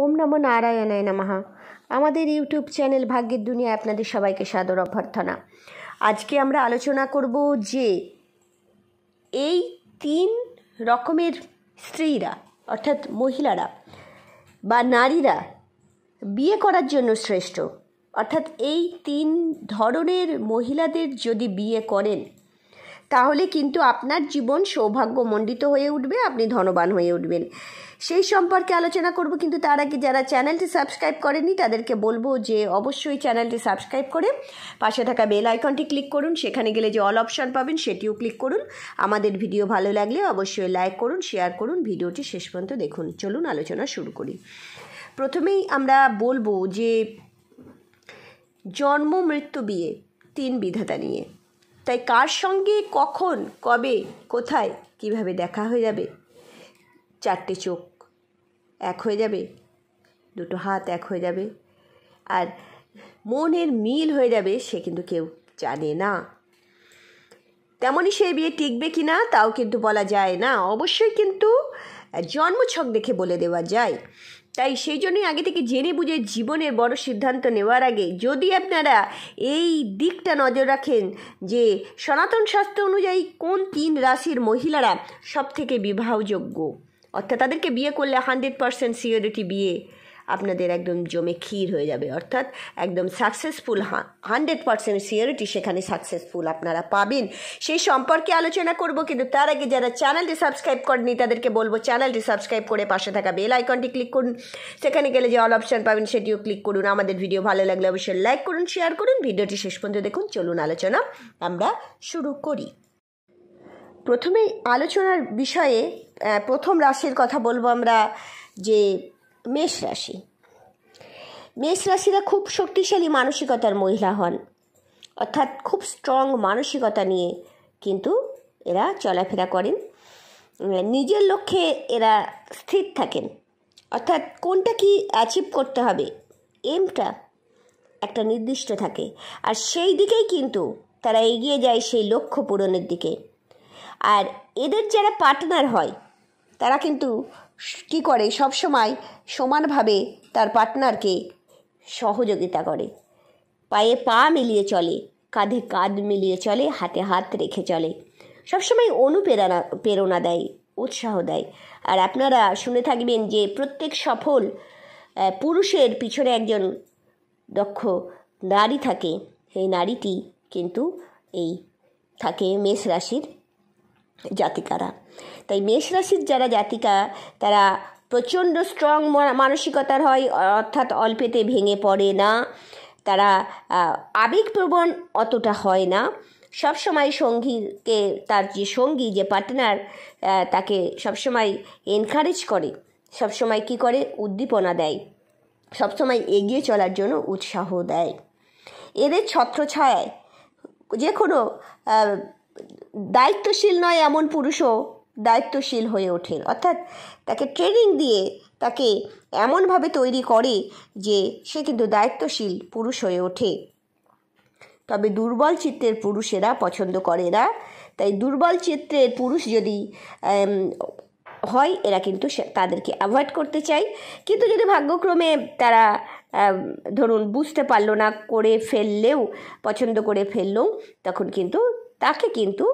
ওম নম নারায়ণায় নামাহা আমাদের YouTube channel ভাগ্যের দুনিয়া আপনাদের সবাইকে সাদর অভ্যর্থনা আজকে আমরা আলোচনা করব যে এই তিন রকমের স্ত্রীরা অর্থাৎ মহিলারা বা নারীরা বিয়ে করার জন্য শ্রেষ্ঠ অর্থাৎ এই তিন ধরনের মহিলাদের যদি বিয়ে করেন তাহলে কিন্তু আপনার জীবন সৌভাগ্যমণ্ডিত হয়ে উঠবে আপনি ধনবান হয়ে উঠবেন সেই সম্পর্কে আলোচনা করব কিন্তু তার আগে যারা চ্যানেলটি সাবস্ক্রাইব করেনি তাদেরকে বলবো যে অবশ্যই চ্যানেলটি সাবস্ক্রাইব করে পাশে থাকা বেল আইকনটি ক্লিক করুন সেখানে গেলে যে অল অপশান পাবেন সেটিও ক্লিক করুন আমাদের ভিডিও ভালো লাগলে অবশ্যই লাইক করুন শেয়ার করুন ভিডিওটি শেষ পর্যন্ত দেখুন চলুন আলোচনা শুরু করি প্রথমেই আমরা বলবো যে জন্ম মৃত্যু বিয়ে তিন বিধাতা নিয়ে তাই কার সঙ্গে কখন কবে কোথায় কিভাবে দেখা হয়ে যাবে চারটে চোখ এক হয়ে যাবে দুটো হাত এক হয়ে যাবে আর মনের মিল হয়ে যাবে সে কিন্তু কেউ জানে না তেমনই সে বিয়ে টিকবে কি না তাও কিন্তু বলা যায় না অবশ্যই কিন্তু জন্মছক দেখে বলে দেওয়া যায় তাই সেই জন্যই আগে থেকে জেনে বুঝে জীবনের বড় সিদ্ধান্ত নেওয়ার আগে যদি আপনারা এই দিকটা নজর রাখেন যে সনাতন শাস্ত্র অনুযায়ী কোন তিন রাশির মহিলারা সবথেকে বিবাহযোগ্য অর্থাৎ তাদেরকে বিয়ে করলে হান্ড্রেড পারসেন্ট সিওরিটি বিয়ে আপনাদের একদম জমে ক্ষীর হয়ে যাবে অর্থাৎ একদম সাকসেসফুল হান্ড্রেড পারসেন্ট সিওরিটি সেখানে সাকসেসফুল আপনারা পাবেন সেই সম্পর্কে আলোচনা করব কিন্তু তার আগে যারা চ্যানেলটি সাবস্ক্রাইব করেনি তাদেরকে বলবো চ্যানেলটি সাবস্ক্রাইব করে পাশে থাকা বেল আইকনটি ক্লিক করুন সেখানে গেলে যে অল অপশান পাবেন সেটিও ক্লিক করুন আমাদের ভিডিও ভালো লাগলে অবশ্যই লাইক করুন শেয়ার করুন ভিডিওটি শেষ পর্যন্ত দেখুন চলুন আলোচনা আমরা শুরু করি প্রথমেই আলোচনার বিষয়ে প্রথম রাশির কথা বলবো আমরা যে মেষ রাশি মেষ রাশিরা খুব শক্তিশালী মানসিকতার মহিলা হন অর্থাৎ খুব স্ট্রং মানসিকতা নিয়ে কিন্তু এরা চলাফেরা করেন নিজের লক্ষ্যে এরা স্থির থাকেন অর্থাৎ কোনটা কি অ্যাচিভ করতে হবে এমটা একটা নির্দিষ্ট থাকে আর সেই দিকেই কিন্তু তারা এগিয়ে যায় সেই লক্ষ্য পূরণের দিকে আর এদের যারা পার্টনার হয় তারা কিন্তু কি করে সব সময় সমানভাবে তার পার্টনারকে সহযোগিতা করে পায়ে পা মিলিয়ে চলে কাঁধে কাঁধ মিলিয়ে চলে হাতে হাত রেখে চলে সবসময় অনুপ্রেরণা প্রেরণা দেয় উৎসাহ দেয় আর আপনারা শুনে থাকবেন যে প্রত্যেক সফল পুরুষের পিছনে একজন দক্ষ নারী থাকে সেই নারীটি কিন্তু এই থাকে মেষ রাশির জাতিকারা তাই মেষ রাশির যারা জাতিকা তারা প্রচণ্ড স্ট্রং মানসিকতার হয় অর্থাৎ অল্পেতে ভেঙে পড়ে না তারা আবেগপ্রবণ অতটা হয় না সবসময় সঙ্গীকে তার যে সঙ্গী যে পার্টনার তাকে সবসময় এনকারেজ করে সবসময় কি করে উদ্দীপনা দেয় সবসময় এগিয়ে চলার জন্য উৎসাহ দেয় এদের ছত্রছায়ায় যে কোনো দায়িত্বশীল নয় এমন পুরুষও দায়িত্বশীল হয়ে ওঠে অর্থাৎ তাকে ট্রেনিং দিয়ে তাকে এমনভাবে তৈরি করে যে সে কিন্তু দায়িত্বশীল পুরুষ হয়ে ওঠে তবে দুর্বল চিত্রের পুরুষেরা পছন্দ করে না তাই দুর্বল চিত্রের পুরুষ যদি হয় এরা কিন্তু তাদেরকে অ্যাভয়েড করতে চাই কিন্তু যদি ভাগ্যক্রমে তারা ধরুন বুঝতে পারলো না করে ফেললেও পছন্দ করে ফেললেও তখন কিন্তু তাকে কিন্তু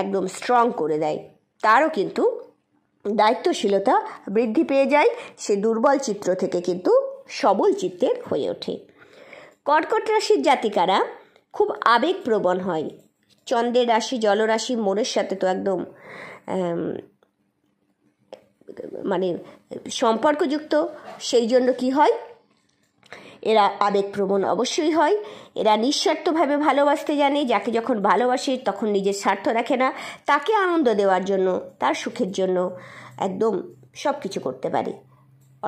একদম স্ট্রং করে দেয় তারও কিন্তু দায়িত্বশীলতা বৃদ্ধি পেয়ে যায় সে দুর্বল চিত্র থেকে কিন্তু সবল চিত্রের হয়ে ওঠে কর্কট রাশির জাতিকারা খুব আবেগপ্রবণ হয় চন্দ্রের রাশি জলরাশি মনের সাথে তো একদম মানে সম্পর্কযুক্ত সেই জন্য কি হয় এরা আবেগপ্রবণ অবশ্যই হয় এরা নিঃস্বার্থভাবে ভালোবাসতে জানে যাকে যখন ভালোবাসে তখন নিজের স্বার্থ রাখে না তাকে আনন্দ দেওয়ার জন্য তার সুখের জন্য একদম সব কিছু করতে পারে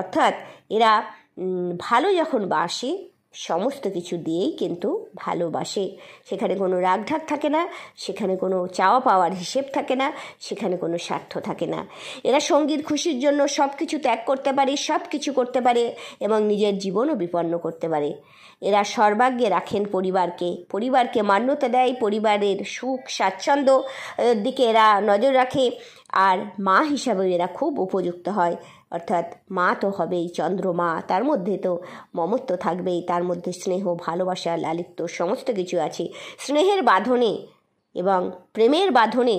অর্থাৎ এরা ভালো যখন বাসে সমস্ত কিছু দিয়েই কিন্তু ভালোবাসে সেখানে কোনো রাগঢাক থাকে না সেখানে কোনো চাওয়া পাওয়ার হিসেব থাকে না সেখানে কোনো স্বার্থ থাকে না এরা সঙ্গীর খুশির জন্য সব কিছু ত্যাগ করতে পারে সব কিছু করতে পারে এবং নিজের জীবনও বিপন্ন করতে পারে এরা সর্বাগ্যে রাখেন পরিবারকে পরিবারকে মান্যতা দেয় পরিবারের সুখ স্বাচ্ছন্দ্য দিকে এরা নজর রাখে আর মা হিসাবেও এরা খুব উপযুক্ত হয় অর্থাৎ মা তো হবেই চন্দ্রমা তার মধ্যে তো মমত্ব থাকবেই তার মধ্যে স্নেহ ভালোবাসা লালিত্য সমস্ত কিছু আছে স্নেহের বাঁধনে এবং প্রেমের বাঁধনে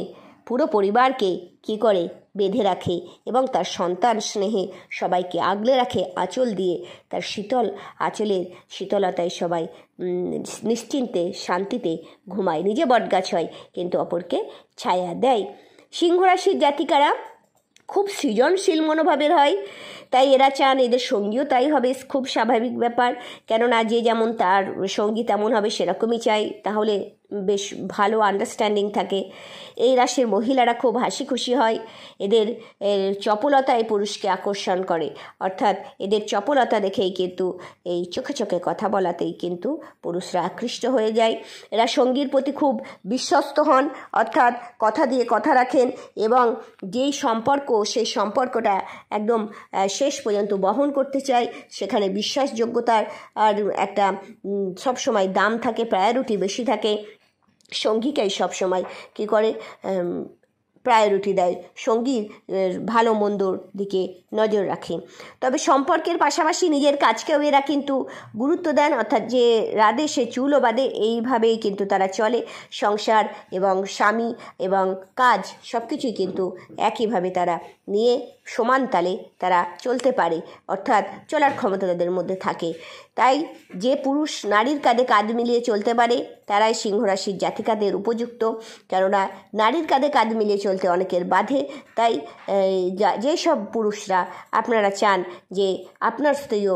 পুরো পরিবারকে কি করে বেঁধে রাখে এবং তার সন্তান স্নেহে সবাইকে আগলে রাখে আঁচল দিয়ে তার শীতল আঁচলের শীতলতায় সবাই নিশ্চিন্তে শান্তিতে ঘুমায় নিজে বটগাছ হয় কিন্তু অপরকে ছায়া দেয় সিংহরাশির জাতিকারা খুব সৃজনশীল মনোভাবের হয় তাই এরা চান এদের সঙ্গীও তাই হবে খুব স্বাভাবিক ব্যাপার কেননা যে যেমন তার সঙ্গী তেমন হবে সেরকমই চাই তাহলে বেশ ভালো আন্ডারস্ট্যান্ডিং থাকে এই রাশির মহিলারা খুব হাসি খুশি হয় এদের চপলতায় পুরুষকে আকর্ষণ করে অর্থাৎ এদের চপলতা দেখেই কিন্তু এই চোখে চোখে কথা বলাতেই কিন্তু পুরুষরা আকৃষ্ট হয়ে যায় এরা সঙ্গীর প্রতি খুব বিশ্বস্ত হন অর্থাৎ কথা দিয়ে কথা রাখেন এবং যেই সম্পর্ক সেই সম্পর্কটা একদম শেষ পর্যন্ত বহন করতে চায় সেখানে বিশ্বাসযোগ্যতার আর একটা সবসময় দাম থাকে প্রায়োরিটি বেশি থাকে সঙ্গীকেই সবসময় কী করে প্রায়োরিটি দেয় সঙ্গীর ভালো মন্দর দিকে নজর রাখে তবে সম্পর্কের পাশাপাশি নিজের কাজকেও এরা কিন্তু গুরুত্ব দেন অর্থাৎ যে রাধে সে চুলও বাদে এইভাবেই কিন্তু তারা চলে সংসার এবং স্বামী এবং কাজ সব কিছুই কিন্তু একইভাবে তারা নিয়ে সমান তালে তারা চলতে পারে অর্থাৎ চলার ক্ষমতা তাদের মধ্যে থাকে তাই যে পুরুষ নারীর কাঁধে কাঁধ মিলিয়ে চলতে পারে তারাই সিংহরাশির জাতিকাদের উপযুক্ত কেননা নারীর কাঁধে কাঁধ মিলিয়ে চলতে অনেকের বাধে তাই যে সব পুরুষরা আপনারা চান যে আপনার স্ত্রীও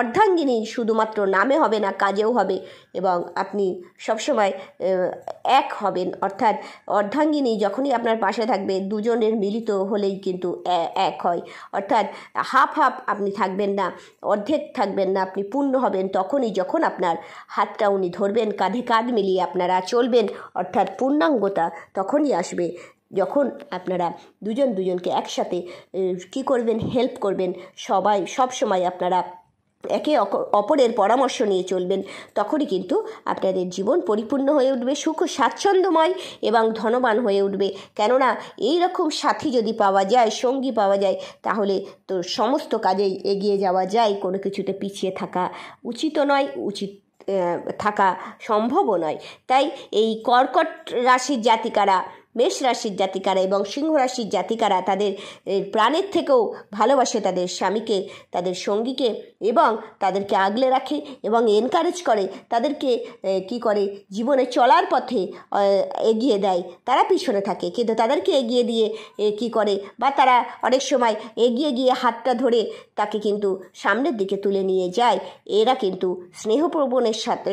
অর্ধাঙ্গিনী শুধুমাত্র নামে হবে না কাজেও হবে এবং আপনি সবসময় এক হবেন অর্থাৎ অর্ধাঙ্গিনী যখনই আপনার পাশে থাকবে দুজনের মিলিত হলেই কিন্তু এক হয় অর্থাৎ হাফ হাফ আপনি থাকবেন না অর্ধেক থাকবেন না আপনি পূর্ণ হবেন তখনই যখন আপনার হাতটা উনি ধরবেন কাঁধে কাঁধ মিলিয়ে আপনারা চলবেন অর্থাৎ পূর্ণাঙ্গতা তখনই আসবে যখন আপনারা দুজন দুজনকে একসাথে কি করবেন হেল্প করবেন সবাই সব সময় আপনারা একে অপরের পরামর্শ নিয়ে চলবেন তখনই কিন্তু আপনাদের জীবন পরিপূর্ণ হয়ে উঠবে সুখ স্বাচ্ছন্দ্যময় এবং ধনবান হয়ে উঠবে কেননা এই রকম সাথী যদি পাওয়া যায় সঙ্গী পাওয়া যায় তাহলে তো সমস্ত কাজেই এগিয়ে যাওয়া যায় কোনো কিছুতে পিছিয়ে থাকা উচিত নয় উচিত থাকা সম্ভবও নয় তাই এই কর্কট রাশির জাতিকারা মেষ রাশির জাতিকারা এবং সিংহ রাশির জাতিকারা তাদের প্রাণের থেকেও ভালোবাসে তাদের স্বামীকে তাদের সঙ্গীকে এবং তাদেরকে আগলে রাখে এবং এনকারেজ করে তাদেরকে কি করে জীবনে চলার পথে এগিয়ে দেয় তারা পিছনে থাকে কিন্তু তাদেরকে এগিয়ে দিয়ে কি করে বা তারা অনেক সময় এগিয়ে গিয়ে হাতটা ধরে তাকে কিন্তু সামনের দিকে তুলে নিয়ে যায় এরা কিন্তু স্নেহপ্রবণের সাথে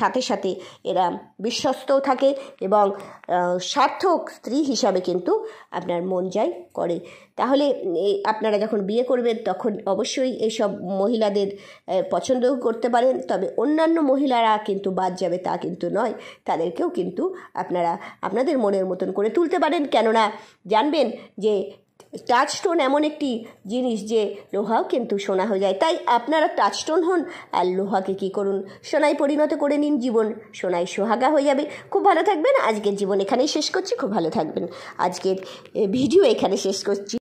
সাথে সাথে এরা বিশ্বস্তও থাকে এবং স্বার্থ হোক স্ত্রী হিসাবে কিন্তু আপনার মন যাই করে তাহলে আপনারা যখন বিয়ে করবেন তখন অবশ্যই এসব মহিলাদের পছন্দও করতে পারেন তবে অন্যান্য মহিলারা কিন্তু বাদ যাবে তা কিন্তু নয় তাদেরকেও কিন্তু আপনারা আপনাদের মনের মতন করে তুলতে পারেন কেননা জানবেন যে টাচস্টোন এমন একটি জিনিস যে লোহাও কিন্তু সোনা হয়ে যায় তাই আপনারা টাচস্টোন হন আর লোহাকে কী করুন সোনায় পরিণত করে নিন জীবন সোনায় সোহাগা হয়ে যাবে খুব ভালো থাকবেন আজকের জীবন এখানেই শেষ করছি খুব ভালো থাকবেন আজকের ভিডিও এখানে শেষ করছি